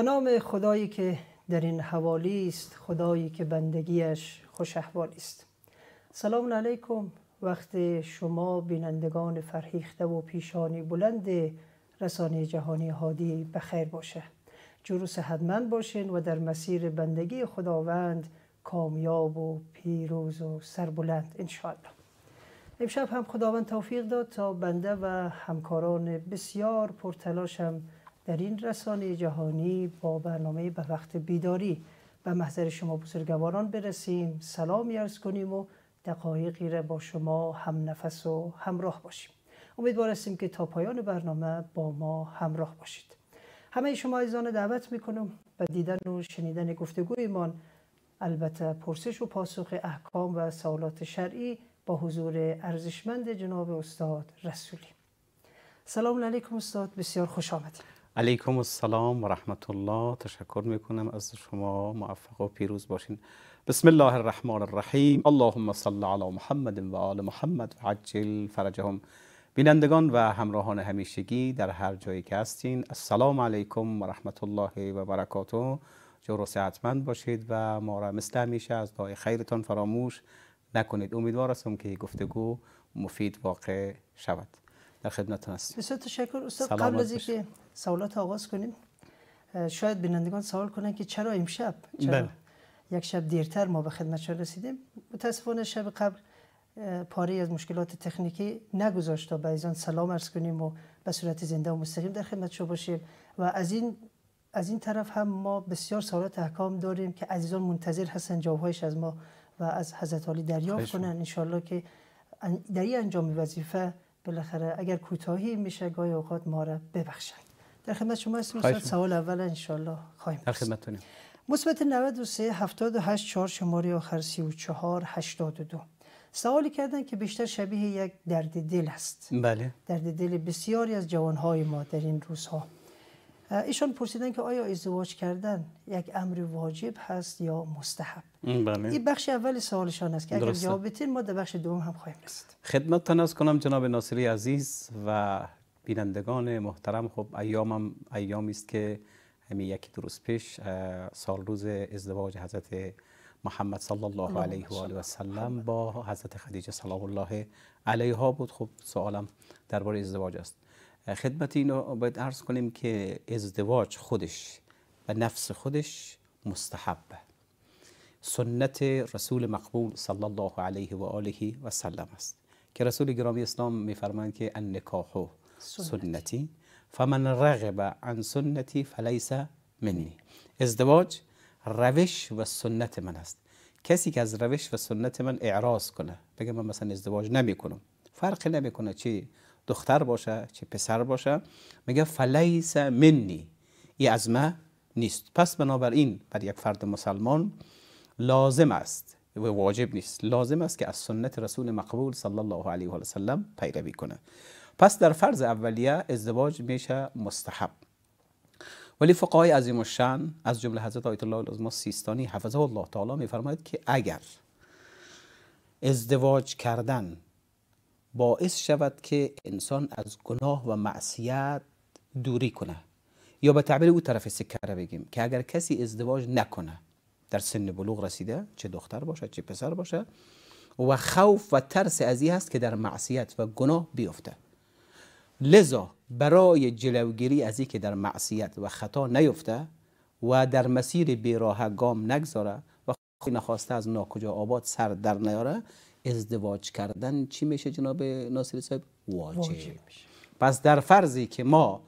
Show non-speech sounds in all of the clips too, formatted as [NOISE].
به نام خدایی که در این حوالی است خدایی که بندگیش خوش است سلام علیکم وقت شما بینندگان فرهیخته و پیشانی بلند رسانه جهانی هادی بخیر باشه جور صحتمند باشین و در مسیر بندگی خداوند کامیاب و پیروز و سربلند انشاءالله امشب هم خداوند توفیق داد تا بنده و همکاران بسیار پرتلاشم هم در این رسانه جهانی با برنامه به وقت بیداری به محضر شما بزرگواران برسیم سلام عرض کنیم و دقایقی را با شما هم نفس و همراه باشیم امیدوار هستیم که تا پایان برنامه با ما همراه باشید همه شما ایزان دعوت میکنم به دیدن و شنیدن گفتگویمان البته پرسش و پاسخ احکام و سوالات شرعی با حضور ارزشمند جناب استاد رسولی سلام علیکم استاد بسیار خوش آمدید علیکم السلام و رحمت الله تشکر میکنم از شما موفق و پیروز باشین بسم الله الرحمن الرحیم اللهم صل علی محمد و آل محمد عجل فرجهم بینندگان و همراهان همیشگی در هر جایی که هستین السلام علیکم و رحمت الله و برکاته جور صحتمند باشید و ما را مثل همیشه از دعای خیرتان فراموش نکنید امیدوار هستم که گفتگو مفید واقع شود در خدمتتون هستم بسیار تشکر استاد قبل از اینکه سوالات آغاز کنیم شاید بینندگان سوال کنن که چرا امشب چرا بله. یک شب دیرتر ما به خدمت شما رسیدیم متاسفانه شب قبل پاره از مشکلات تکنیکی نگذاشت تا ایزان سلام عرض کنیم و به صورت زنده و مستقیم در خدمت شما باشیم و از این از این طرف هم ما بسیار سوالات احکام داریم که عزیزان منتظر هستن جوابهایش از ما و از حضرت علی دریافت کنن انشالله که در این انجام وظیفه بالاخره اگر کوتاهی میشه گاهی اوقات ما را ببخشند در خدمت شما هستیم سوال اول انشالله خواهیم در خدمتتونیم مثبت 93 78 4 شماره آخر 34 82 سوالی کردن که بیشتر شبیه یک درد دل است بله درد دل بسیاری از جوانهای ما در این روزها ایشان پرسیدن که آیا ازدواج کردن یک امر واجب هست یا مستحب بله این بخش اول سوالشان است که اگر جواب ما در بخش دوم هم خواهیم رسید خدمت تناز کنم جناب ناصری عزیز و بینندگان محترم خب ایامم ایامی است که همین یکی دو روز پیش سال روز ازدواج حضرت محمد صلی الله علیه و آله و سلم با حضرت خدیجه سلام الله علیها بود خب سوالم درباره ازدواج است خدمت اینو باید عرض کنیم که ازدواج خودش و نفس خودش مستحبه سنت رسول مقبول صلی الله علیه و آله و سلم است که رسول گرامی اسلام میفرمایند که النکاحو سنتی، فمن رغب عن سنتی فلیس منی ازدواج روش و سنت من است کسی که از روش و سنت من اعراض کنه بگه من مثلا ازدواج نمیکنم فرقی نمیکنه چی دختر باشه چه پسر باشه میگه فلیس منی یه از ما نیست پس بنابراین بر یک فرد مسلمان لازم است و واجب نیست لازم است که از سنت رسول مقبول صلی الله علیه و سلم پیروی کنه پس در فرض اولیه ازدواج میشه مستحب ولی فقهای عظیم الشان از جمله حضرت آیت الله العظما سیستانی حفظه الله تعالی میفرماید که اگر ازدواج کردن باعث شود که انسان از گناه و معصیت دوری کنه یا به تعبیر او طرف سکره بگیم که اگر کسی ازدواج نکنه در سن بلوغ رسیده چه دختر باشه چه پسر باشه و خوف و ترس از این هست که در معصیت و گناه بیفته لذا برای جلوگیری از که در معصیت و خطا نیفته و در مسیر بیراه گام نگذاره و خیلی نخواسته از ناکجا آباد سر در نیاره ازدواج کردن چی میشه جناب ناصری صاحب واجب, واجب. پس در فرضی که ما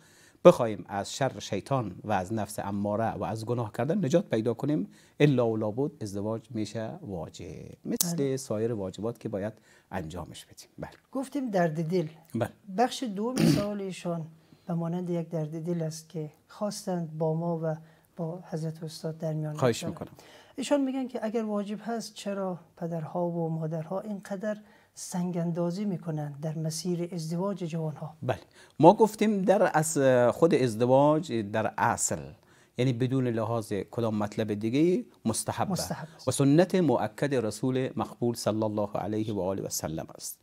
بخوایم از شر شیطان و از نفس اماره و از گناه کردن نجات پیدا کنیم الا و لابد ازدواج میشه واجب مثل بله. سایر واجبات که باید انجامش بدیم بله گفتیم درد دل بله. بخش دوم [CLEARS THROAT] سوال ایشان به مانند یک درد دل است که خواستند با ما و با حضرت استاد در میان خواهش میکنم ایشان میگن که اگر واجب هست چرا پدرها و مادرها اینقدر سنگ اندازی میکنن در مسیر ازدواج جوان ها بله ما گفتیم در از خود ازدواج در اصل یعنی بدون لحاظ کدام مطلب دیگه مستحب, و سنت مؤکد رسول مقبول صلی الله علیه و آله و سلم است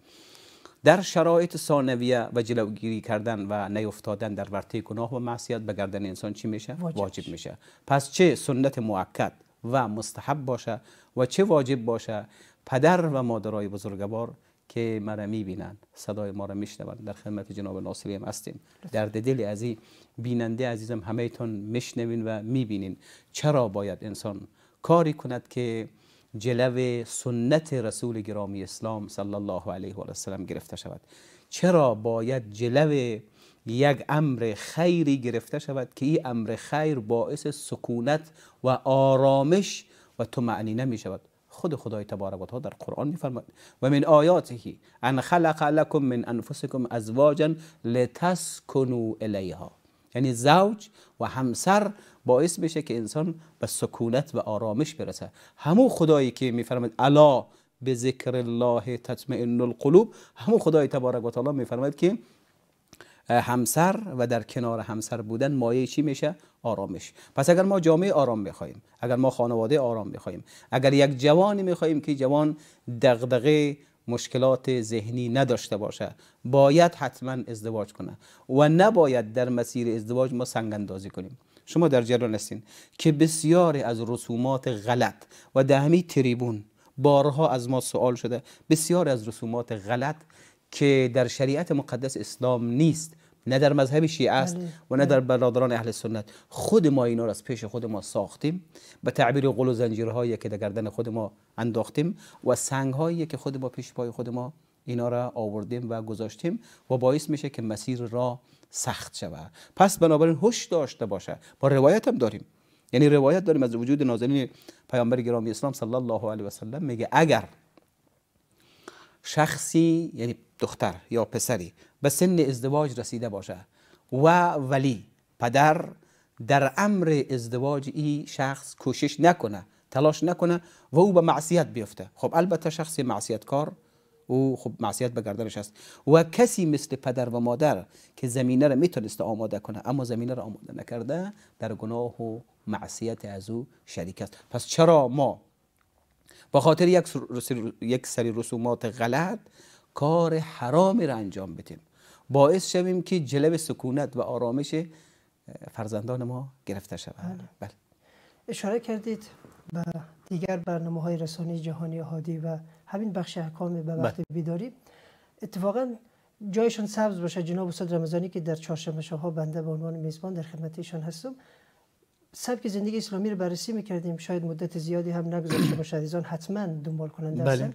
در شرایط ثانویه و جلوگیری کردن و نیفتادن در ورطه گناه و معصیت به گردن انسان چی میشه واجب, واجب میشه پس چه سنت مؤکد و مستحب باشه و چه واجب باشه پدر و مادرای بزرگوار که مرا میبینند صدای ما را میشنوند در خدمت جناب ناصری هم هستیم در دل از این بیننده عزیزم همهتون میشنوین و میبینین چرا باید انسان کاری کند که جلو سنت رسول گرامی اسلام صلی الله علیه و سلم گرفته شود چرا باید جلو یک امر خیری گرفته شود که این امر خیر باعث سکونت و آرامش و تو معنی نمی شود خود خدای تبارک و تعالی در قرآن میفرماید و من آیاته ان خلق لکم من انفسکم ازواجا لتسکنوا الیها یعنی زوج و همسر باعث میشه که انسان به سکونت و آرامش برسه همو خدایی که میفرماید الا به ذکر الله تطمئن القلوب همو خدای تبارک و تعالی میفرماید که همسر و در کنار همسر بودن مایه چی میشه آرامش پس اگر ما جامعه آرام میخوایم اگر ما خانواده آرام میخوایم اگر یک جوانی میخوایم که جوان دغدغه مشکلات ذهنی نداشته باشه باید حتما ازدواج کنه و نباید در مسیر ازدواج ما سنگ اندازی کنیم شما در جریان هستین که بسیاری از رسومات غلط و در همین تریبون بارها از ما سوال شده بسیاری از رسومات غلط که در شریعت مقدس اسلام نیست نه در مذهب شیعه است بله. و نه بله. در برادران اهل سنت خود ما اینا را از پیش خود ما ساختیم به تعبیر قل و زنجیرهایی که در گردن خود ما انداختیم و سنگهایی که خود ما پیش پای خود ما اینا را آوردیم و گذاشتیم و باعث میشه که مسیر را سخت شود پس بنابراین هوش داشته باشه با روایت هم داریم یعنی روایت داریم از وجود نازنین پیامبر گرامی اسلام صلی الله علیه و سلم میگه اگر شخصی یعنی دختر یا پسری به سن ازدواج رسیده باشه و ولی پدر در امر ازدواج این شخص کوشش نکنه تلاش نکنه و او به معصیت بیفته خب البته شخص کار او خب معصیت به گردنش است و کسی مثل پدر و مادر که زمینه را میتونسته آماده کنه اما زمینه را آماده نکرده در گناه و معصیت از او شریک است پس چرا ما به خاطر یک سری رسومات غلط کار حرامی را انجام بدیم باعث شویم که جلب سکونت و آرامش فرزندان ما گرفته شود بله. بله. اشاره کردید به دیگر برنامه های رسانه جهانی هادی و همین بخش حکام به بله. وقت بیداری اتفاقا جایشون سبز باشه جناب استاد رمضانی که در چهارشنبه ها بنده به عنوان میزبان در ایشان هستم که زندگی اسلامی رو بررسی میکردیم شاید مدت زیادی هم نگذاشته باشد عزیزان حتما دنبال کننده بله.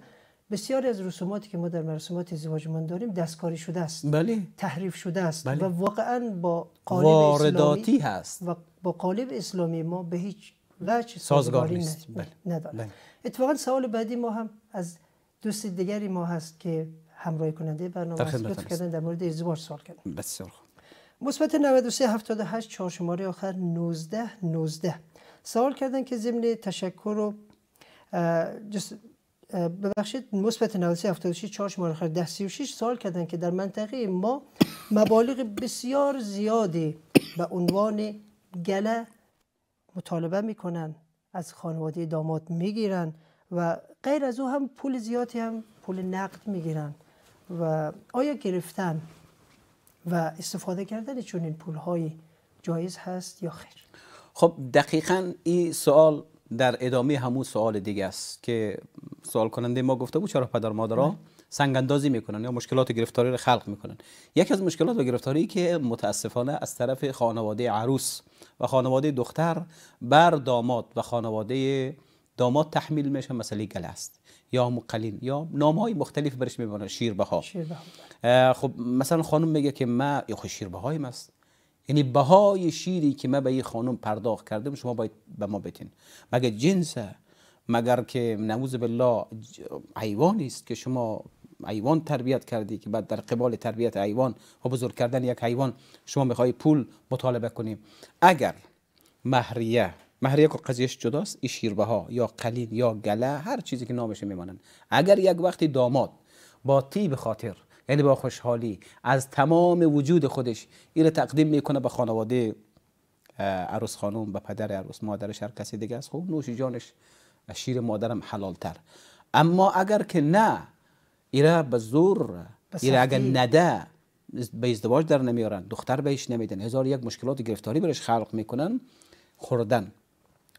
بسیاری از رسوماتی که ما در مراسمات ازدواجمان داریم دستکاری شده است بله. تحریف شده است و بله. واقعا با قالب وارداتی هست و با قالب اسلامی ما به هیچ وجه سازگار نیست بله. نداره بله. اتفاقا سوال بعدی ما هم از دوست دیگری ما هست که همراهی کننده برنامه است که کردن در مورد ازدواج سوال کرد بسیار خوب مثبت 93 78 4 شماره آخر 19 19 سوال کردن که ضمن تشکر و ببخشید مثبت 76 4 شماره خرید 1036 سال کردن که در منطقه ما مبالغ بسیار زیادی به عنوان گله مطالبه میکنن از خانواده داماد میگیرن و غیر از او هم پول زیادی هم پول نقد میگیرن و آیا گرفتن و استفاده کردن چون این پول های جایز هست یا خیر خب دقیقا این سوال در ادامه همون سوال دیگه است که سوال کننده ما گفته بود چرا پدر مادرها سنگ اندازی میکنن یا مشکلات گرفتاری رو خلق میکنن یکی از مشکلات و گرفتاری که متاسفانه از طرف خانواده عروس و خانواده دختر بر داماد و خانواده داماد تحمیل میشه مسئله گله است یا مقلین یا نام های مختلف برش میبرن شیربه ها خب مثلا خانم میگه که من یا خب شیربه است یعنی بهای شیری که من به این خانم پرداخت کردم شما باید به ما بتین مگر جنس مگر که نوز بالله حیوان است که شما حیوان تربیت کردی که بعد در قبال تربیت حیوان و بزرگ کردن یک حیوان شما میخوای پول مطالبه کنیم اگر مهریه مهریه که قضیهش جداست این شیربه ها یا قلیل یا گله هر چیزی که نامش میمانند اگر یک وقتی داماد با طیب خاطر یعنی با خوشحالی از تمام وجود خودش این تقدیم میکنه به خانواده عروس خانم به پدر عروس مادر هر کسی دیگه است خب نوش جانش شیر مادرم حلال تر اما اگر که نه ایره به زور ایره اگر نده به ازدواج در نمیارن دختر بهش نمیدن هزار یک مشکلات گرفتاری برش خلق میکنن خوردن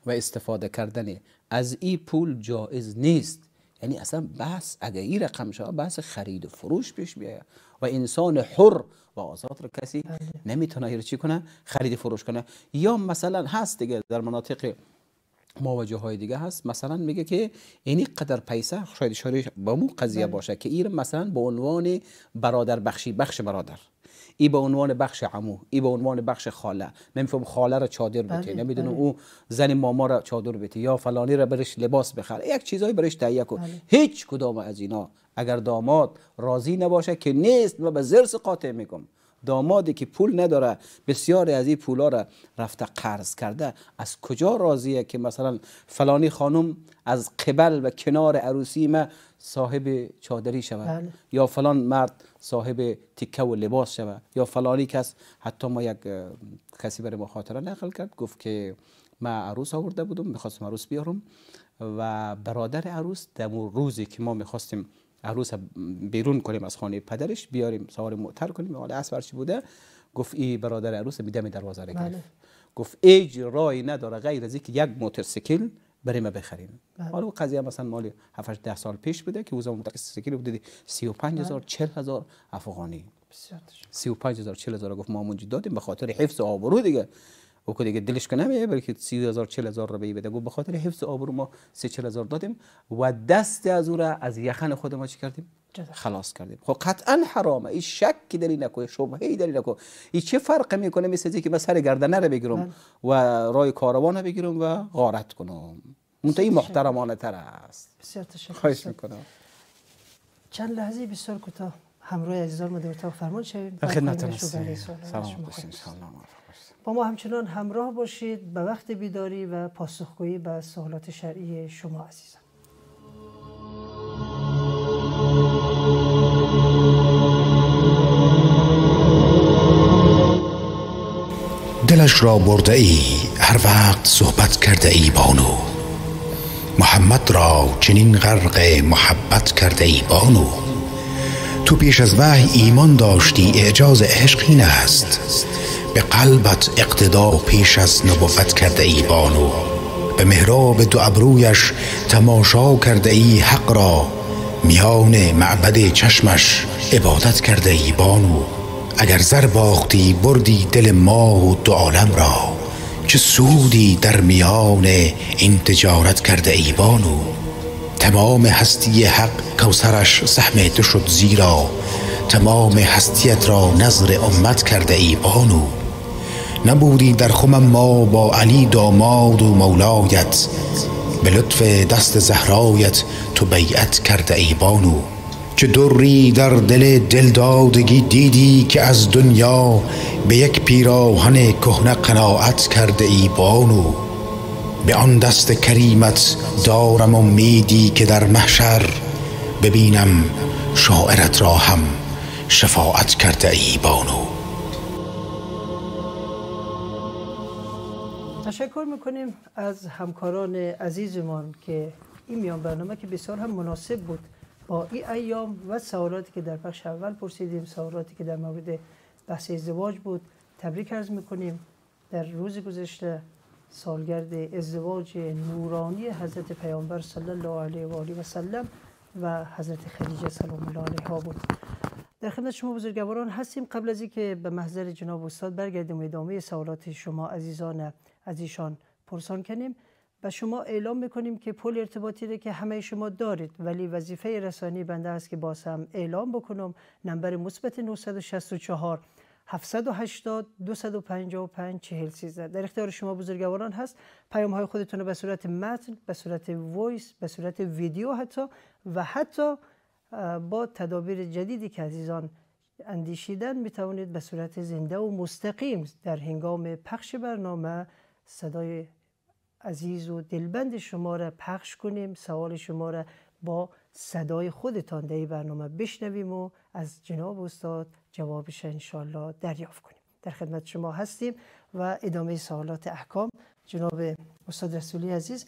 و استفاده کردن از این پول جایز نیست یعنی اصلا بحث اگر این رقم شد بحث خرید و فروش پیش بیاید و انسان حر و آزاد رو کسی بله. نمیتونه ایر چی کنه خرید فروش کنه یا مثلا هست دیگه در مناطق ما و جاهای دیگه هست مثلا میگه که این قدر پیسه شاید شاید با مو قضیه بله. باشه که این مثلا به عنوان برادر بخشی بخش برادر ای به عنوان بخش عمو ای به عنوان بخش خاله نمیفهم خاله را چادر بده بله، نمیدونم بله. او زن ماما را چادر بده یا فلانی را برش لباس بخره یک چیزایی برش تهیه کن بله. هیچ کدام از اینا اگر داماد راضی نباشه که نیست و به زرس قاطع میگم دامادی که پول نداره بسیاری از این پولا را رفته قرض کرده از کجا راضیه که مثلا فلانی خانم از قبل و کنار عروسی صاحب چادری شود بله. یا فلان مرد صاحب تیکه و لباس شود یا فلانی کس حتی ما یک کسی برای ما نقل کرد گفت که ما عروس آورده بودم میخواستم عروس بیارم و برادر عروس در روزی که ما میخواستیم عروس بیرون کنیم از خانه پدرش بیاریم سوار معتر کنیم حالا اسفر بوده گفت ای برادر عروس میدم دروازه را گرفت بله. گفت ایج رای نداره غیر از اینکه یک موتورسیکل بریم بخریم بله. حالا قضیه مثلا مالی 7 10 سال پیش بوده که اون زمان متخصص بوده 35000 40000 افغانی 35000 40000 گفت ما اونجا دادیم به خاطر حفظ آبرو دیگه او که دیگه دلش که نمیه بلکه 30000 40000 رو بده گفت به خاطر حفظ آبرو ما 3 دادیم و دست از اون را از یخن خود ما کردیم خلاص کردیم خب قطعا حرامه این شکی داری نکو شبهه داری نکو این چه فرق میکنه مثل که من سر گردنه رو بگیرم بله. و رای کاروان رو بگیرم و غارت کنم منتهی محترمانه تر است بسیار تشکر خواهش میکنم چند لحظه بسیار کوتاه همراه عزیزان ما در اتاق فرمان شوید خدمت سلام با ما همچنان همراه باشید به وقت بیداری و پاسخگویی به سوالات شرعی شما عزیزان دلش را برده ای هر وقت صحبت کرده ای بانو محمد را چنین غرق محبت کرده ای بانو تو پیش از وحی ایمان داشتی اعجاز عشق این است به قلبت اقتدا پیش از نبوت کرده ای بانو به مهراب دو ابرویش تماشا کرده ای حق را میان معبد چشمش عبادت کرده ای بانو اگر زر باختی بردی دل ما و دو عالم را چه سودی در میان این تجارت کرده ایبانو تمام هستی حق کوسرش سهم تو شد زیرا تمام هستیت را نظر امت کرده ای بانو نبودی در خوم ما با علی داماد و مولایت به لطف دست زهرایت تو بیعت کرده ای بانو چه دوری در دل دلدادگی دیدی که از دنیا به یک پیراهن کهنه قناعت کرده ای بانو به آن دست کریمت دارم امیدی که در محشر ببینم شاعرت را هم شفاعت کرده ای بانو تشکر میکنیم از همکاران عزیزمان که این میان برنامه که بسیار هم مناسب بود با این ایام و سوالاتی که در بخش اول پرسیدیم سوالاتی که در مورد بحث ازدواج بود تبریک عرض میکنیم در روز گذشته سالگرد ازدواج نورانی حضرت پیامبر صلی الله علیه و آله و سلم و حضرت خدیجه سلام الله علیها بود در خدمت شما بزرگواران هستیم قبل از اینکه به محضر جناب استاد برگردیم و ادامه سوالات شما عزیزان از ایشان پرسان کنیم و شما اعلام میکنیم که پل ارتباطی ده که همه شما دارید ولی وظیفه رسانی بنده است که باز هم اعلام بکنم نمبر مثبت 964 780 255 4013 در اختیار شما بزرگواران هست پیام های خودتون رو به صورت متن به صورت وایس به صورت ویدیو حتی و حتی با تدابیر جدیدی که عزیزان اندیشیدن می توانید به صورت زنده و مستقیم در هنگام پخش برنامه صدای عزیز و دلبند شما را پخش کنیم سوال شما را با صدای خودتان در این برنامه بشنویم و از جناب استاد جوابش انشالله دریافت کنیم در خدمت شما هستیم و ادامه سوالات احکام جناب استاد رسولی عزیز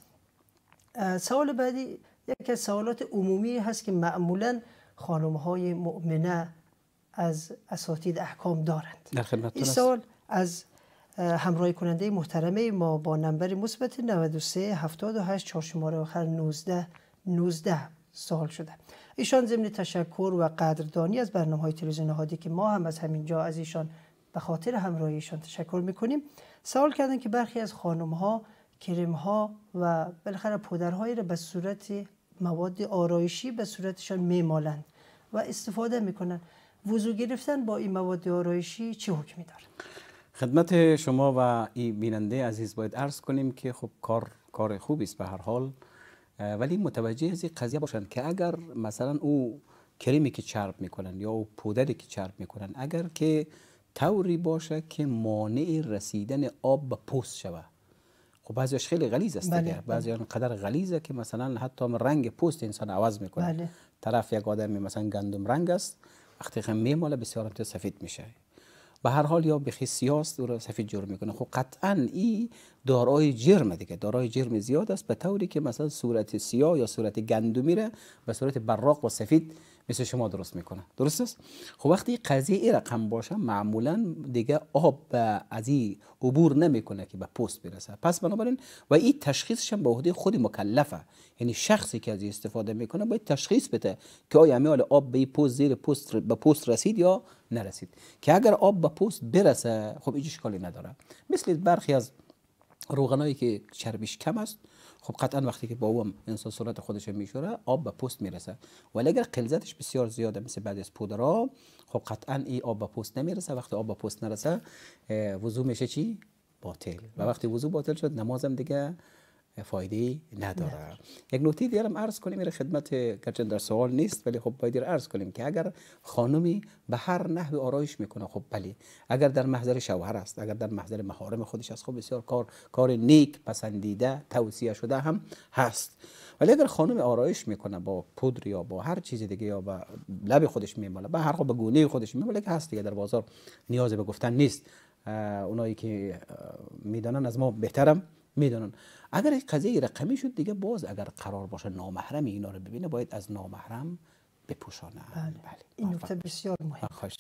سوال بعدی یکی از سوالات عمومی هست که معمولا خانم های مؤمنه از اساتید احکام دارند در این سوال از همراهی کننده محترمه ما با نمبر مثبت 93 78 4 شماره آخر 19 19 سال شده ایشان ضمن تشکر و قدردانی از برنامه های تلویزیون هادی که ما هم از همین جا از ایشان به خاطر ایشان تشکر میکنیم سوال کردن که برخی از خانم ها کرم ها و بالاخره پودرهایی را به صورت مواد آرایشی به صورتشان میمالند و استفاده میکنند وضو گرفتن با این مواد آرایشی چه حکمی دارد؟ خدمت شما و این بیننده عزیز باید عرض کنیم که خب کار کار خوبی است به هر حال ولی متوجه از این قضیه باشن که اگر مثلا او کریمی که چرب میکنن یا او پودری که چرب میکنن اگر که توری باشه که مانع رسیدن آب به پوست شود خب بعضیش خیلی غلیظ است دیگه بله، بله. بعضی قدر غلیظه که مثلا حتی رنگ پوست انسان عوض میکنه بله. طرف یک آدم مثلا گندم رنگ است وقتی میماله بسیار سفید میشه به هر حال یا به خیسیاست او را سفید جرم میکنه خب قطعا این دارای جرم دیگه دارای جرم زیاد است به طوری که مثلا صورت سیاه یا صورت گندومی را به صورت براق و سفید مثل شما درست میکنه. درست است خب وقتی قضیه این رقم باشه معمولا دیگه آب از این عبور نمیکنه که به پست برسه پس بنابراین و این تشخیصش هم به عهده خود مکلفه یعنی شخصی که از این استفاده میکنه باید تشخیص بده که آیا میال آب به پست زیر پست به پست رسید یا نرسید که اگر آب به پست برسه خب هیچ اشکالی نداره مثل برخی از روغنایی که چربیش کم است خب قطعا وقتی که با او انسان صورت خودش میشوره آب به پوست میرسه ولی اگر قلزتش بسیار زیاده مثل بعد از پودرا خب قطعا این آب به پوست نمیرسه وقتی آب به پوست نرسه وضو میشه چی باطل و وقتی وضو باطل شد نمازم دیگه فایده نداره یک نکته دیگه هم عرض کنیم این خدمت گرچه در سوال نیست ولی خب باید عرض کنیم که اگر خانمی به هر نحو آرایش میکنه خب بله اگر در محضر شوهر است اگر در محضر محارم خودش است خب بسیار کار کار نیک پسندیده توصیه شده هم هست ولی اگر خانم آرایش میکنه با پودر یا با هر چیز دیگه یا با لب خودش میماله به هر به خب گونه خودش میماله که هست دیگه در بازار نیازی به گفتن نیست اونایی که میدانن از ما بهترم میدانن اگر قضیه رقمی شد دیگه باز اگر قرار باشه نامحرم اینا رو ببینه باید از نامحرم بپوشانه بله. بله. این نکته بسیار مهم خواهش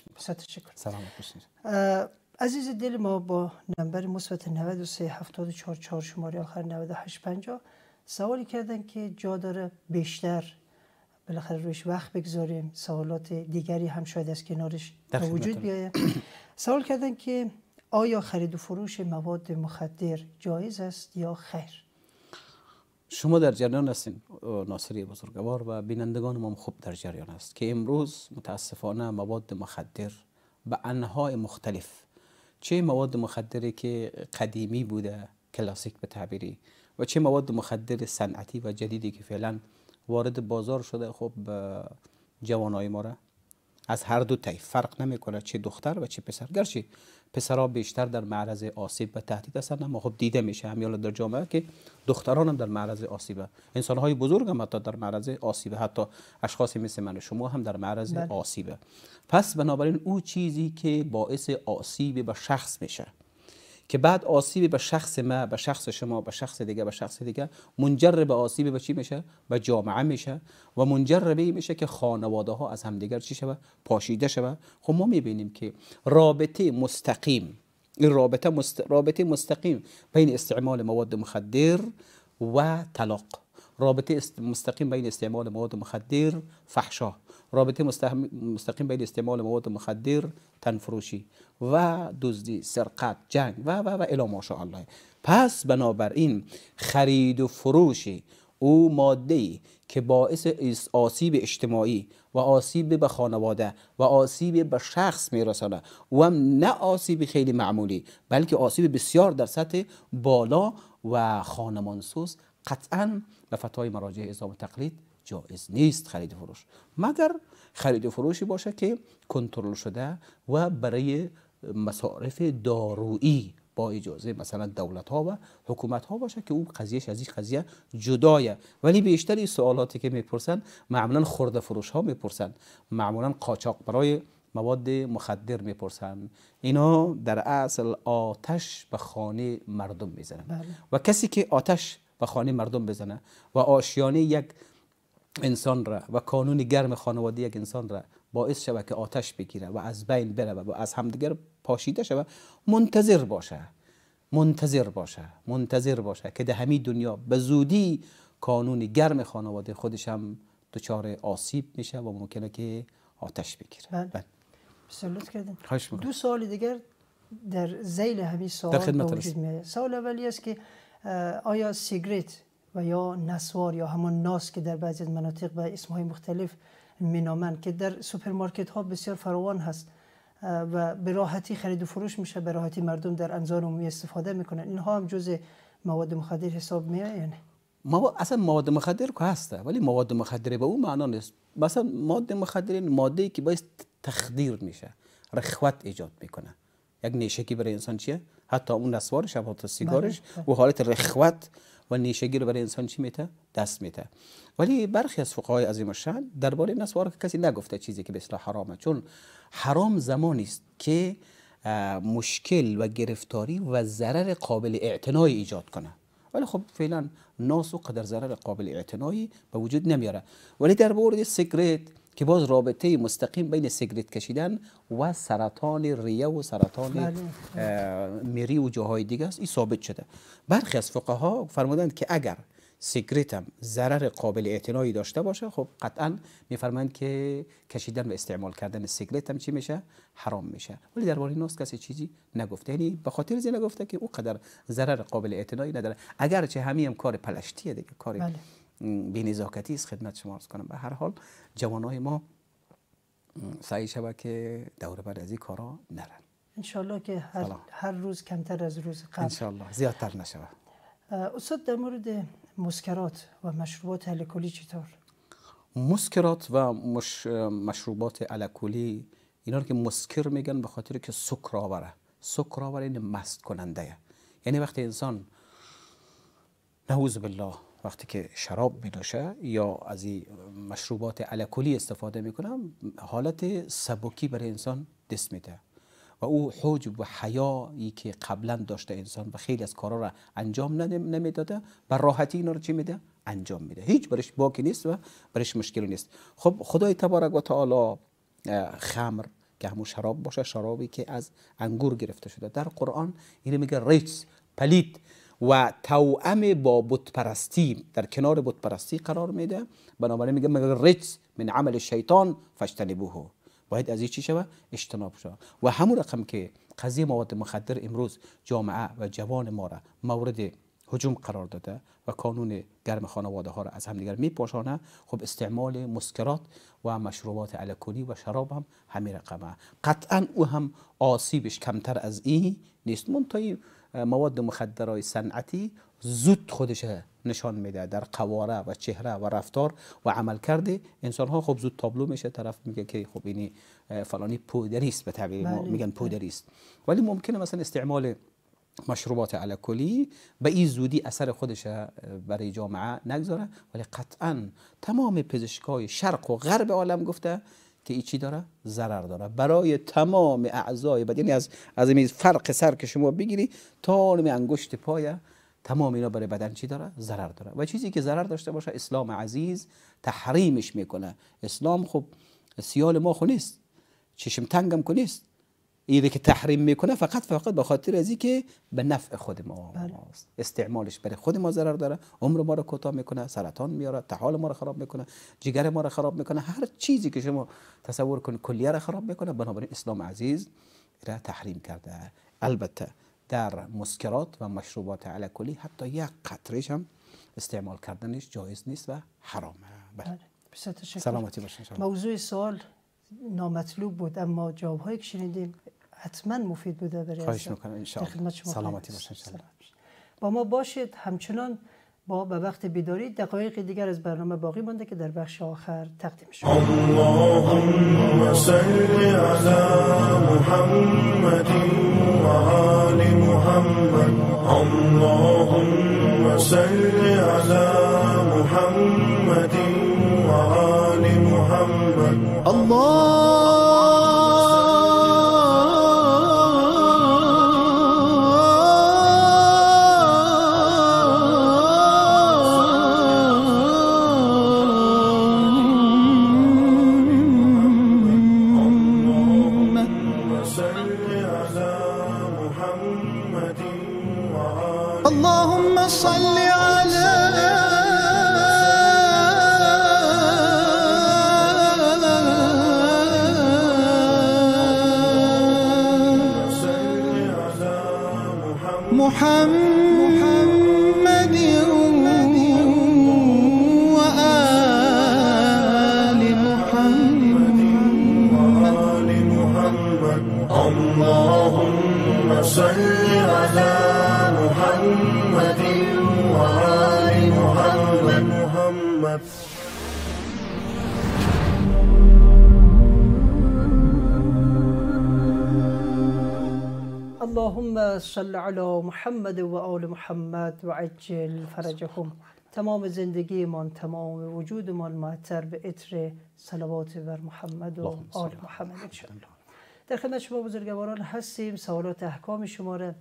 شکر سلامت عزیز دل ما با نمبر مثبت 9374 شماره آخر 9850 سوالی کردن که جا داره بیشتر بالاخره روش وقت بگذاریم سوالات دیگری هم شاید از کنارش وجود بیاید سوال کردن که آیا خرید و فروش مواد مخدر جایز است یا خیر شما در جریان هستین ناصری بزرگوار و بینندگان ما خوب در جریان است که امروز متاسفانه مواد مخدر به انهای مختلف چه مواد مخدری که قدیمی بوده کلاسیک به تعبیری و چه مواد مخدر صنعتی و جدیدی که فعلا وارد بازار شده خب جوانای ما را از هر دو طیف فرق نمیکنه چه دختر و چه پسر گرچه پسرها بیشتر در معرض آسیب و تهدید هستند اما خب دیده میشه همیالا در جامعه که دختران هم در معرض آسیبه انسان های بزرگ هم حتی در معرض آسیبه حتی اشخاصی مثل من و شما هم در معرض بله. آسیب آسیبه پس بنابراین او چیزی که باعث آسیب به شخص میشه که بعد آسیب به شخص ما به شخص شما به شخص دیگه به شخص دیگه منجر به آسیب به چی میشه به جامعه میشه و منجر به میشه که خانواده ها از همدیگر چی شوه پاشیده شوه خب ما میبینیم که رابطه مستقیم این رابطه, مست... رابطه مستقیم بین استعمال مواد مخدر و طلاق رابطه مستقیم بین استعمال مواد مخدر فحشا رابطه مستقیم بین استعمال مواد مخدر تنفروشی و دزدی سرقت جنگ و و و الی ماشاءالله پس بنابراین خرید و فروش او ماده ای که باعث آسیب اجتماعی و آسیب به خانواده و آسیب به شخص میرسانه و هم نه آسیب خیلی معمولی بلکه آسیب بسیار در سطح بالا و خانمانسوز قطعا به فتای مراجع اسلام تقلید جایز نیست خرید فروش مگر خرید فروشی باشه که کنترل شده و برای مصارف دارویی با اجازه مثلا دولت ها و حکومت ها باشه که اون قضیهش از این قضیه جدایه ولی بیشتر سوالاتی که میپرسن معمولا خرده فروش ها میپرسن معمولا قاچاق برای مواد مخدر میپرسن اینا در اصل آتش به خانه مردم میزنن بله. و کسی که آتش به خانه مردم بزنه و آشیانه یک انسان را و کانون گرم خانواده یک انسان را باعث شود که آتش بگیره و از بین بره و از همدیگر پاشیده شود منتظر باشه منتظر باشه منتظر باشه که در همین دنیا به زودی کانون گرم خانواده خودش هم دچار آسیب میشه و ممکنه که آتش بگیره بله, بله. دو سال دیگر در زیل همین سوال در خدمت سال اولی است که آیا سیگریت و یا نسوار یا همون ناس که در بعضی از مناطق به اسمهای مختلف مینامند که در سوپرمارکت ها بسیار فراوان هست و به راحتی خرید و فروش میشه به راحتی مردم در انظار عمومی استفاده میکنن اینها هم جزء مواد مخدر حساب می ما اصلا مواد مخدر که هسته ولی مواد مخدر به اون معنا نیست مثلا مواد مخدر یعنی ماده ای که باعث تخدیر میشه رخوت ایجاد میکنه یک نیشکی برای انسان چیه حتی اون نسوارش حتی سیگارش بله، بله. و حالت رخوت و نیشگیر برای انسان چی میته دست میته ولی برخی از فقهای عظیم الشان درباره نسوار کسی نگفته چیزی که به اصطلاح حرامه چون حرام زمانی است که مشکل و گرفتاری و ضرر قابل اعتنای ایجاد کنه ولی خب فعلا ناس و قدر ضرر قابل اعتنایی به وجود نمیاره ولی در مورد سیگریت که باز رابطه مستقیم بین سیگریت کشیدن و سرطان ریه و سرطان بله. مری و جاهای دیگه است این ثابت شده برخی از ها فرمودند که اگر سیگریت هم ضرر قابل اعتنایی داشته باشه خب قطعا میفرمایند که کشیدن و استعمال کردن سیگریت هم چی میشه حرام میشه ولی درباره ناس کسی چیزی نگفته یعنی به خاطر زی نگفته که او قدر ضرر قابل اعتنایی نداره اگرچه همین هم کار پلشتیه دیگه کاری بله. بینزاکتی است خدمت شما ارز کنم به هر حال جوانای ما سعی شود که دور بعد از این کارا نرن انشالله که هر, هر روز کمتر از روز قبل انشالله زیادتر نشود استاد در مورد مسکرات و مشروبات الکلی چطور؟ مسکرات و مش... مشروبات الکلی اینا رو که مسکر میگن به خاطر که سکر آوره سکر آوره این یعنی مست کننده یعنی وقتی انسان نعوذ بالله وقتی که شراب می یا از این مشروبات الکلی استفاده میکنم حالت سبکی برای انسان دست میده و او حجب و حیایی که قبلا داشته انسان و خیلی از کارا را انجام نمیداده به راحتی اینا چی میده انجام میده هیچ برش باکی نیست و برش مشکلی نیست خب خدای تبارک و تعالی خمر که همون شراب باشه شرابی که از انگور گرفته شده در قرآن این میگه ریس پلیت و توأم با بتپرستی در کنار بتپرستی قرار میده بنابراین میگه مگر من عمل شیطان فاجتنبوه باید از این چی شوه اجتناب شوه و همون رقم که قضیه مواد مخدر امروز جامعه و جوان ما را مورد هجوم قرار داده و کانون گرم خانواده ها را از همدیگر میپاشانه خب استعمال مسکرات و مشروبات الکلی و شراب هم همین رقمه قطعا او هم آسیبش کمتر از این نیست منتهی مواد مخدرهای صنعتی زود خودش نشان میده در قواره و چهره و رفتار و عمل کرده انسان ها خب زود تابلو میشه طرف میگه که خب اینی فلانی پودریست به تعبیر ما بله. میگن پودریست بله. ولی ممکنه مثلا استعمال مشروبات الکلی به این زودی اثر خودش برای جامعه نگذاره ولی قطعا تمام پزشکای شرق و غرب عالم گفته که چی داره ضرر داره برای تمام اعضای بدن یعنی از از این فرق سر که شما بگیری تا انگشت پای تمام اینا برای بدن چی داره ضرر داره و چیزی که ضرر داشته باشه اسلام عزیز تحریمش میکنه اسلام خب سیال ما خو نیست چشم تنگم کو نیست ایده که تحریم میکنه فقط فقط به خاطر ازی که به نفع خود ما بله. است استعمالش برای خود ما ضرر داره عمر ما رو کوتاه میکنه سرطان میاره تحال ما رو خراب میکنه جگر ما رو خراب میکنه هر چیزی که شما تصور کن کلیه رو خراب میکنه بنابراین اسلام عزیز را تحریم کرده البته در مسکرات و مشروبات کلی حتی یک قطرش هم استعمال کردنش جایز نیست و حرامه بله. بله. سلامتی باشین موضوع سوال نامطلوب بود اما جواب های کشیدیم حتما مفید بوده برای خواهش میکنم ان سلامتی باشه سلامت. با ما باشید همچنان با به وقت بیداری دقایق دیگر از برنامه باقی مانده که در بخش آخر تقدیم شد اللهم صل على محمد و آل محمد اللهم صل على محمد و آل محمد الله صل علی محمد و آل محمد و عجل فرجهم تمام زندگیمان تمام وجودمان معطر به اطر صلوات بر محمد و آل محمد در خدمت شما بزرگواران هستیم سوالات احکام شما را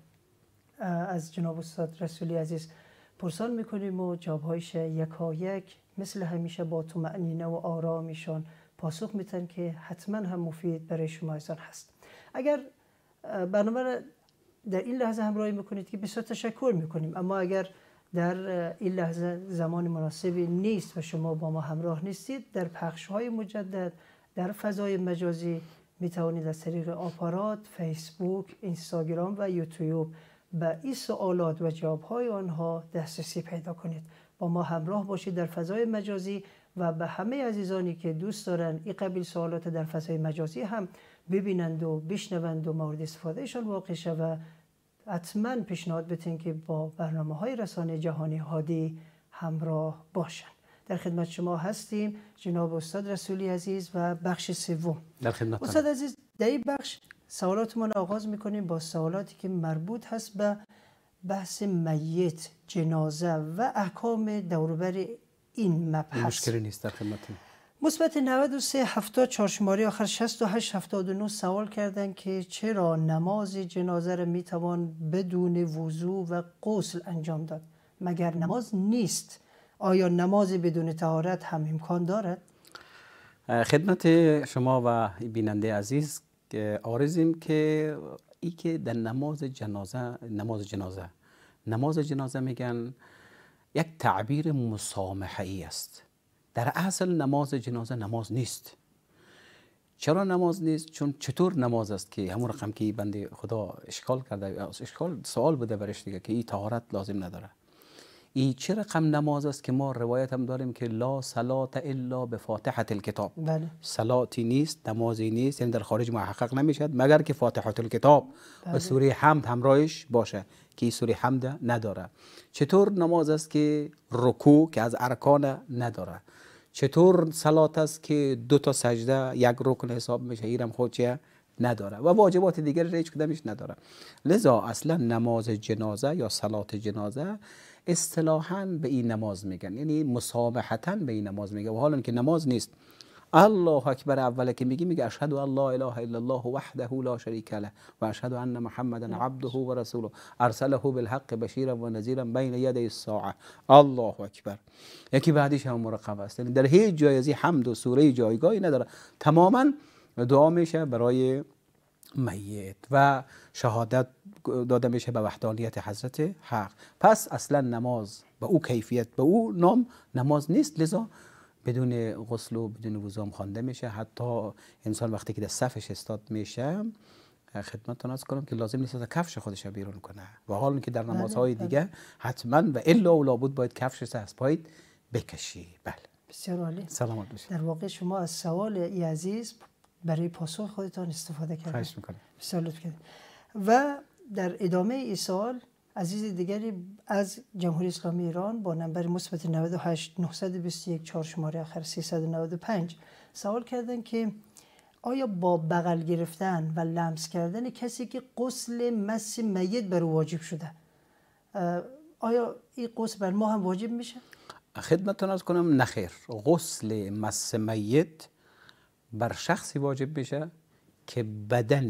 از جناب استاد رسولی عزیز پرسان میکنیم و جوابهایش یکا یک مثل همیشه با تو معنینه و آرامشان پاسخ میتن که حتما هم مفید برای شما ایزان هست اگر برنامه در این لحظه همراهی میکنید که بسیار تشکر میکنیم اما اگر در این لحظه زمان مناسبی نیست و شما با ما همراه نیستید در پخش های مجدد در فضای مجازی می توانید از طریق آپارات، فیسبوک، اینستاگرام و یوتیوب به این سوالات و جواب های آنها دسترسی پیدا کنید با ما همراه باشید در فضای مجازی و به همه عزیزانی که دوست دارند این قبیل سوالات در فضای مجازی هم ببینند و بشنوند و مورد استفادهشان واقع شود حتما پیشنهاد بتین که با برنامه های رسانه جهانی هادی همراه باشن در خدمت شما هستیم جناب استاد رسولی عزیز و بخش سوم در استاد عزیز در این بخش سوالات ما آغاز میکنیم با سوالاتی که مربوط هست به بحث میت جنازه و احکام دوربر این مبحث مشکلی نیست در خدمتیم مثبت 93 هفته چارشماری آخر 68 79 سوال کردند که چرا نماز جنازه را میتوان بدون وضوع و غسل انجام داد مگر نماز نیست آیا نماز بدون تهارت هم امکان دارد خدمت شما و بیننده عزیز آرزیم که ای که در نماز جنازه نماز جنازه نماز جنازه میگن یک تعبیر مسامحه ای است در اصل نماز جنازه نماز نیست چرا نماز نیست چون چطور نماز است که همون رقم که بنده خدا اشکال کرده اشکال سوال بوده برش دیگه که این طهارت لازم نداره این چه رقم نماز است که ما روایت هم داریم که لا صلات الا به فاتحه کتاب بله. صلاتی نیست نمازی نیست این یعنی در خارج محقق نمیشد مگر که فاتحه الكتاب و بله. سوره حمد همراهش باشه که این سوره حمد نداره چطور نماز است که رکوع که از ارکان نداره چطور سلات است که دو تا سجده یک رکن حساب میشه ایرم چیه نداره و واجبات دیگر هیچ کدمش نداره لذا اصلا نماز جنازه یا سلات جنازه اصطلاحا به این نماز میگن یعنی مسامحتا به این نماز میگن و حالا که نماز نیست الله اکبر اوله که میگی میگه اشهد ان لا اله الا الله وحده لا شریک له و اشهد ان محمدا عبده و رسوله ارسله بالحق بشیرا و نذیرا بین یدی الساعه الله اکبر یکی بعدیش هم مرقب است یعنی در هیچ جایزی حمد و سوره جایگاهی نداره تماما دعا میشه برای میت و شهادت داده میشه به وحدانیت حضرت حق پس اصلا نماز به او کیفیت به او نام نماز نیست لذا بدون غسل و بدون وزام خوانده میشه حتی انسان وقتی که در صفش استاد میشه خدمتتون از کنم که لازم نیست از کفش خودش بیرون کنه و حال که در بله، نمازهای بله. دیگه حتما و الا و لابد باید کفش از پایید بکشی بله بسیار عالی سلامت باشید در واقع شما از سوال ای عزیز برای پاسخ خودتان استفاده کردید خواهش میکنم بسیار لطف و در ادامه ای سوال عزیز دیگری از جمهوری اسلامی ایران با نمبر مثبت 98 921 4 شماره آخر 395 سوال کردن که آیا با بغل گرفتن و لمس کردن کسی که قسل مس میت بر او واجب شده آیا این قسل بر ما هم واجب میشه خدمتتون از کنم نخیر غسل مس میت بر شخصی واجب میشه که بدن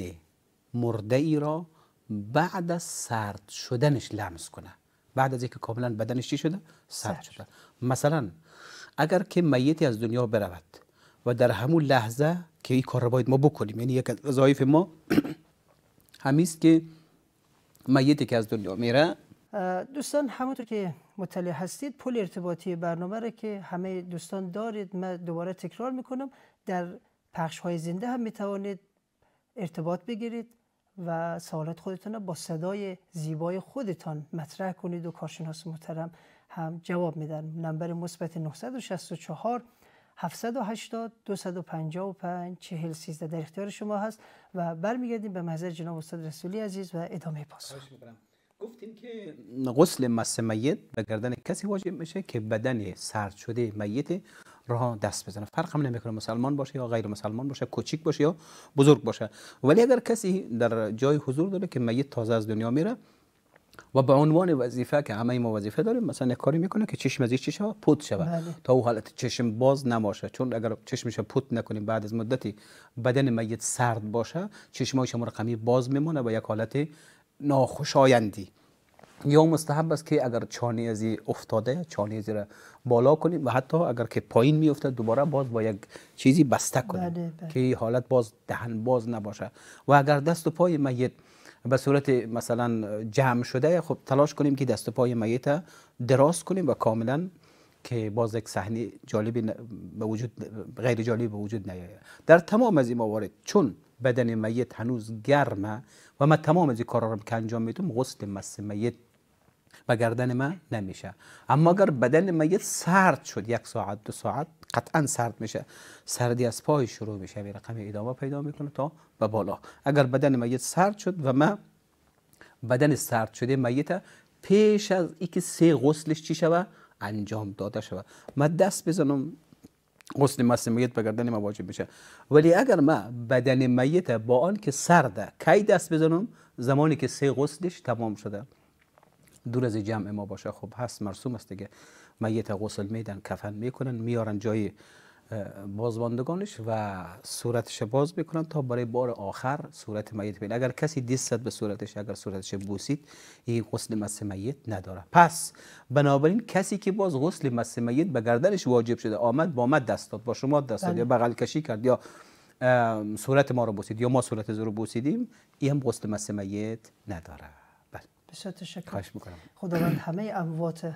مرده ای را بعد از سرد شدنش لمس کنه بعد از اینکه کاملا بدنش چی شده سرد شده مثلا اگر که میتی از دنیا برود و در همون لحظه که این کار رو باید ما بکنیم یعنی یک از وظایف ما [CLEARS THROAT] همیست که میتی که از دنیا میره دوستان همونطور که مطلع هستید پل ارتباطی برنامه را که همه دوستان دارید من دوباره تکرار میکنم در پخش های زنده هم میتوانید ارتباط بگیرید و سوالات خودتون رو با صدای زیبای خودتان مطرح کنید و کارشناس محترم هم جواب میدن نمبر مثبت 964 780 255 40 در اختیار شما هست و برمیگردیم به محضر جناب استاد رسولی عزیز و ادامه پاسخ گفتیم که غسل مس میت به گردن کسی واجب میشه که بدن سرد شده میت راه دست بزنه فرق هم نمیکنه مسلمان باشه یا غیر مسلمان باشه کوچیک باشه یا بزرگ باشه ولی اگر کسی در جای حضور داره که میت تازه از دنیا میره و به عنوان وظیفه که همه ما وظیفه داریم مثلا کاری میکنه که چشم از چشم چی پوت بله. تا او حالت چشم باز نماشه چون اگر چشمش پوت نکنیم بعد از مدتی بدن میت سرد باشه چشمایش شما رقمی باز میمونه و یک حالت ناخوشایندی یا مستحب است که اگر چانی از افتاده چانی ازی را بالا کنیم و حتی اگر که پایین میفته دوباره باز با یک چیزی بسته کنیم بله، بله. که حالت باز دهن باز نباشه و اگر دست و پای میت به صورت مثلا جمع شده خب تلاش کنیم که دست و پای میت دراز کنیم و کاملا که باز یک صحنه جالبی به وجود غیر جالبی به وجود نیاید در تمام از این موارد چون بدن میت هنوز گرمه و ما تمام از این کارا رو که انجام میدم غسل مس میت به گردن من نمیشه اما اگر بدن میت سرد شد یک ساعت دو ساعت قطعا سرد میشه سردی از پای شروع میشه به رقم ادامه پیدا میکنه تا به بالا اگر بدن میت سرد شد و من بدن سرد شده میت پیش از اینکه سه غسلش چی شوه انجام داده شوه ما دست بزنم غسل میت به گردن ما واجب میشه ولی اگر من بدن میت با آن که سرده کی دست بزنم زمانی که سه غسلش تمام شده دور از جمع ما باشه خب هست مرسوم است دیگه میت غسل میدن کفن میکنن میارن جای بازباندگانش و صورتش باز میکنن تا برای بار آخر صورت میت بین اگر کسی دست به صورتش اگر صورتش بوسید این غسل مس میت نداره پس بنابراین کسی که باز غسل مس میت به گردنش واجب شده آمد با آمد دست داد با شما دست داد بله. یا بغل کشی کرد یا صورت ما رو بوسید یا ما صورت رو بوسیدیم این هم غسل مس میت نداره بسیار تشکر خداوند همه اموات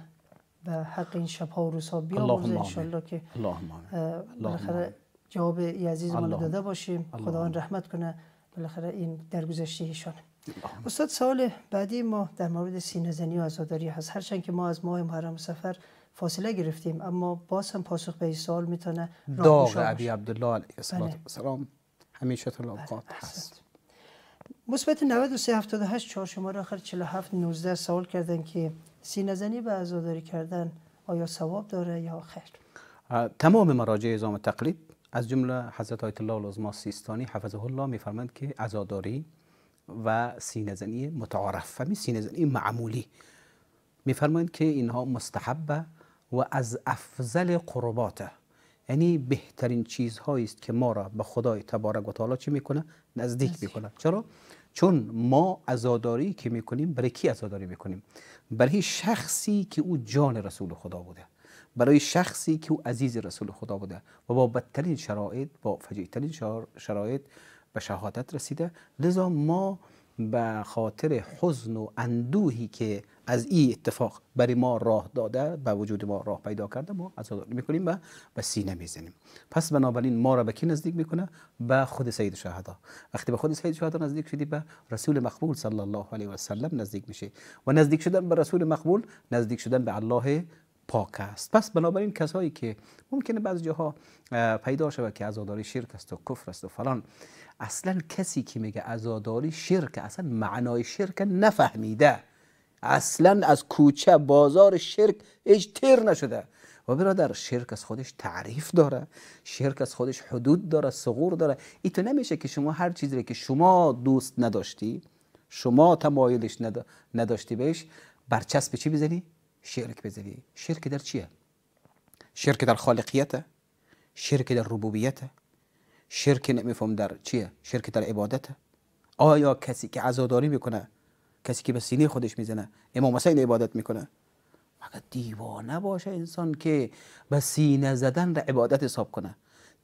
به حق این شب ها و روز ها بوزه انشالله که بالاخره جواب عزیز ما داده باشیم خداوند رحمت کنه بالاخره این درگذشته ایشان استاد سال بعدی ما در مورد سینه زنی و عزاداری هست هرچند که ما از ماه محرم سفر فاصله گرفتیم اما باز هم پاسخ به این سوال میتونه داغ عبی عبدالله علیه بله. السلام همیشه طلاقات بله. هست مثبت 93 78 را آخر 47 19 سوال کردن که سینه به عزاداری کردن آیا ثواب داره یا خیر تمام مراجع ازام تقلید از جمله حضرت آیت الله العظما سیستانی حفظه الله میفرمند که عزاداری و سینزنی زنی متعارف معمولی میفرمایند که اینها مستحبه و از افضل قرباته یعنی بهترین چیزهایی است که ما را به خدای تبارک و تعالی چی میکنه نزدیک میکنه چرا چون ما عزاداری که میکنیم برای کی عزاداری میکنیم برای شخصی که او جان رسول خدا بوده برای شخصی که او عزیز رسول خدا بوده و با بدترین شرایط با فجیعترین شرایط به شهادت رسیده لذا ما به خاطر حزن و اندوهی که از این اتفاق برای ما راه داده و وجود ما راه پیدا کرده ما عزاداری میکنیم و به سینه میزنیم پس بنابراین ما را به کی نزدیک میکنه به خود سید شهدا وقتی به خود سید شهدا نزدیک شدی به رسول مقبول صلی الله علیه و سلم نزدیک میشه و نزدیک شدن به رسول مقبول نزدیک شدن به الله پاک است پس بنابراین کسایی که ممکنه بعضی جاها پیدا شود که عزاداری شرک است و کفر است و فلان اصلا کسی که میگه عزاداری شرک اصلا معنای شرک نفهمیده اصلا از کوچه بازار شرک هیچ تیر نشده و برادر شرک از خودش تعریف داره شرک از خودش حدود داره صغور داره ای تو نمیشه که شما هر چیزی که شما دوست نداشتی شما تمایلش نداشتی بهش برچسب چی بزنی؟ شرک بزنی شرک در چیه؟ شرک در خالقیته شرک در ربوبیته شرک نمیفهم در چیه؟ شرک در عبادته آیا کسی که عزاداری میکنه کسی که به سینه خودش میزنه امام حسین عبادت میکنه مگر دیوانه باشه انسان که به سینه زدن را عبادت حساب کنه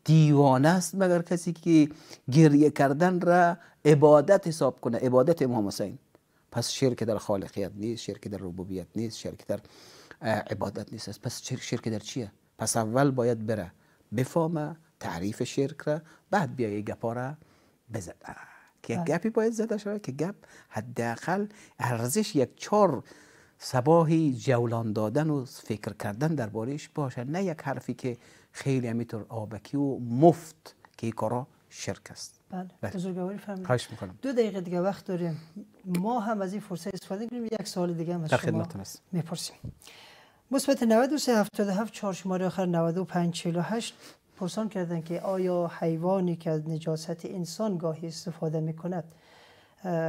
دیوانه است مگر کسی که گریه کردن را عبادت حساب کنه عبادت امام حسین پس شرک در خالقیت نیست شرک در ربوبیت نیست شرک در عبادت نیست پس شرک در چیه پس اول باید بره بفهمه تعریف شرک را بعد بیا یه گپا را بزنه که یک بله. گپی باید زده شود که گپ حداقل ارزش یک چار سباهی جولان دادن و فکر کردن دربارهش باشه نه یک حرفی که خیلی همینطور آبکی و مفت که این کارا شرک است بله, بله. فهمید خواهش میکنم دو دقیقه دیگه وقت داریم ما هم از این فرصه استفاده کنیم یک سال دیگه هم از شما میپرسیم مثبت 93 77 4 شماره آخر 95 48 پرسان کردن که آیا حیوانی که از نجاست انسان گاهی استفاده می کند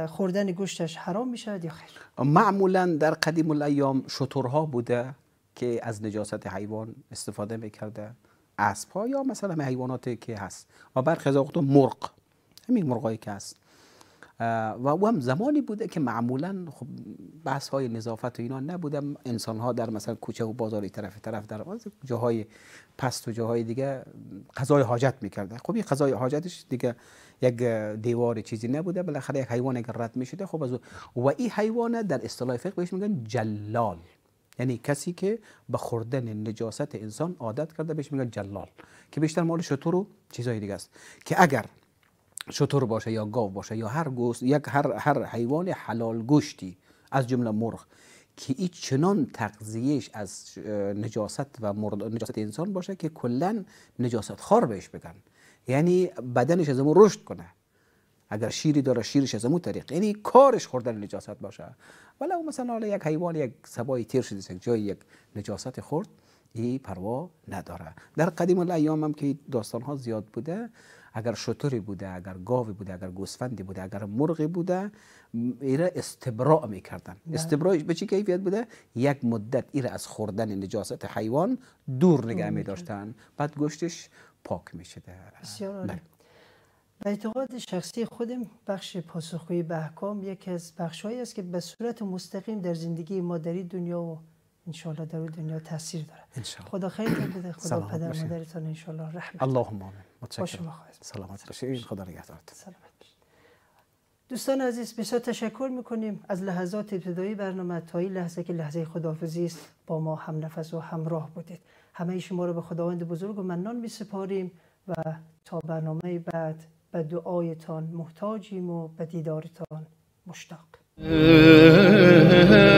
خوردن گوشتش حرام می شود یا خیر؟ معمولا در قدیم الایام شطورها بوده که از نجاست حیوان استفاده می کرده اسب ها یا مثلا حیواناتی که هست و برخی از مرغ همین مرغایی که هست و او هم زمانی بوده که معمولا خب بحث های نظافت و اینا نبوده انسان ها در مثلا کوچه و بازار طرف طرف در جاهای پست و جاهای دیگه قضای حاجت میکرده خب این قضای حاجتش دیگه یک دیوار چیزی نبوده بالاخره یک حیوان اگر رد میشده خب از و این حیوان در اصطلاح فقه بهش میگن جلال یعنی کسی که به خوردن نجاست انسان عادت کرده بهش میگن جلال که بیشتر مال شطور و چیزهای دیگه است که اگر شطور باشه یا گاو باشه یا هر گوست یک هر هر حیوان حلال گوشتی از جمله مرغ که این چنان تغذیهش از نجاست و مرد... نجاست انسان باشه که کلا نجاست خار بهش بگن یعنی بدنش از رشد کنه اگر شیری داره شیرش از اون طریق یعنی کارش خوردن نجاست باشه ولی مثلا حالا یک حیوان یک سبای تیر شده یک جای یک نجاست خورد این پروا نداره در قدیم الایام هم که داستان ها زیاد بوده اگر شطوری بوده اگر گاوی بوده اگر گوسفندی بوده اگر مرغی بوده ایره استبراء میکردن بله. استبراء به چی کیفیت بوده یک مدت ایره از خوردن نجاست حیوان دور نگه می داشتن بعد گوشتش پاک می شده بسیار به اعتقاد شخصی خودم بخش پاسخگویی به احکام یکی از بخشهایی است که به صورت مستقیم در زندگی مادری دنیا و انشالله در دنیا تاثیر داره خدا خیلی [CLEARS THROAT] بده خدا پدر مادرتان انشالله رحمت اللهم آمین متشکرم سلامت باشید خدا سلامت دوستان عزیز بسیار تشکر میکنیم از لحظات ابتدایی برنامه تا این لحظه که لحظه خداحافظی است با ما هم نفس و همراه بودید همه شما رو به خداوند بزرگ و منان می سپاریم و تا برنامه بعد به دعایتان محتاجیم و به دیدارتان مشتاق [LAUGHS]